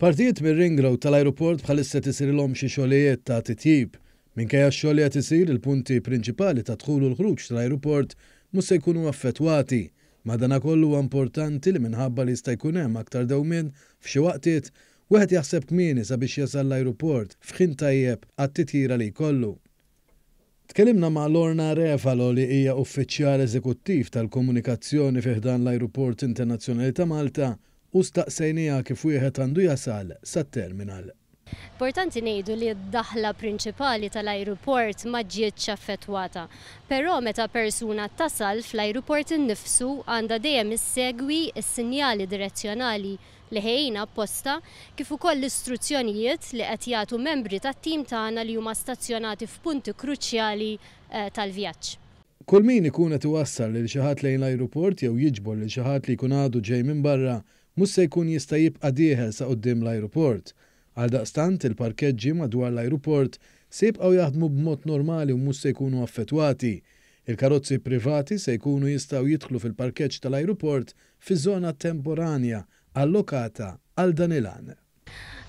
Partijiet mir-ringraw tal-aeroport bħalissa tisir l-om xi xogħlijiet ta' titjib. Minkejja xolija isir il-punti prinċipali ta' tħulu l-ħruġ tal-aeroport mhux se jkunu affettwati. Madana kollu importanti li minħabba li sta jkun hemm aktar dewmien f'xi waqtiet Weħed jaħseb kmieni sabiex jasal l-aeroport f'ħin tajjeb għat-titjira li kollu. Tkellimna ma' Lorna Refalo li hija uffiċjal eżekuttiv tal-komunikazzjoni fiħdan l-Aeroport Internazzjonali ta' Malta u staqsejnija kif wieħed għandu jasal sat-terminal. Importanti nejdu li d-daħla prinċipali tal-aeroport ma ġietx affettwata, però meta persuna tasal fl-aeroport innifsu għanda dejjem issegwi s-sinjali direzzjonali li ħejjina apposta kif ukoll l-istruzzjonijiet li qed jagħtu membri tat-tim tagħna li huma stazzjonati f'punti kruċjali eh, tal-vjaġġ. Kull min ikun qed iwassal lil xi ħadd lejn l-ajruport jew jiġbor lil xi ħadd li jkun għadu ġej minn barra mus se jkun jista' jibqa' dieħel sa qudiem l-ajruport. Għaldaqstant il-parkeġġi madwar l-ajruport se jibqgħu jaħdmu b'mod normali u mhux se jkunu affettwati. Il-karozzi privati se jkunu jistaw jidħlu fil-parkeġġ tal-ajruport fi żona temporanja allokata għal dan il-għan.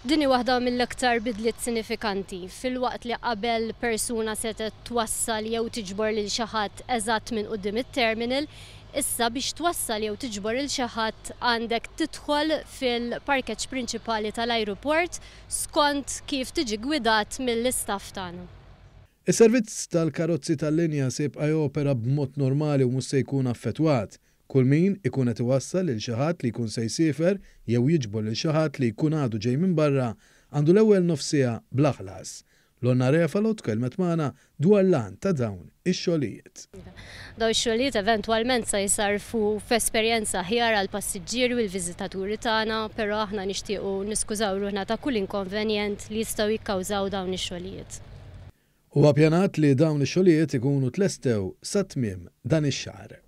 Dini waħda mill-aktar bidliet sinifikanti fil-waqt li qabel persuna se twassal jew tiġbor lil xi ħadd eżatt minn qudiem it-terminal, Issa biex twassal jew tiġbor il xaħat għandek tidħol fil-parkeċ prinċipali tal-ajruport skont kif tiġi gwidat mill-istaff tagħna. Is-servizz tal-karozzi tal-linja sibqa jopera b'mod normali u se jkun affettwat. Kull min ikun qed iwassal lil xi ħadd li jkun se jsifer jew jiġbor lil xi ħadd li jkun għadu ġej minn barra għandu l-ewwel nofsija bl-aħlas L-onnarefalo kelmet maħna dwar lan ta' dawn ix-xolijiet. Daw il xolijiet eventualment sa jisarfu f'esperjenza ħjar għal passiġġieru u l-viżitaturi tagħna, però aħna nixtiequ niskużaw ruħna ta' kull inkonvenjent li jistgħu jikkawżaw dawn ix-xolijiet. Huwa għapjanat li dawn ix-xolijiet ikunu tlestew sa tmiem dan ix-xahar.